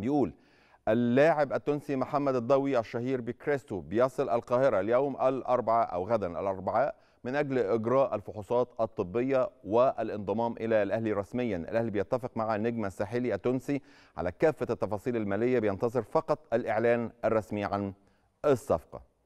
بيقول اللاعب التونسي محمد الضوي الشهير بكريستو بيصل القاهرة اليوم الأربعاء أو غدا الأربعاء من أجل إجراء الفحوصات الطبية والانضمام إلى الأهلي رسميا الأهلي بيتفق مع النجم الساحلي التونسي على كافة التفاصيل المالية بينتظر فقط الإعلان الرسمي عن الصفقة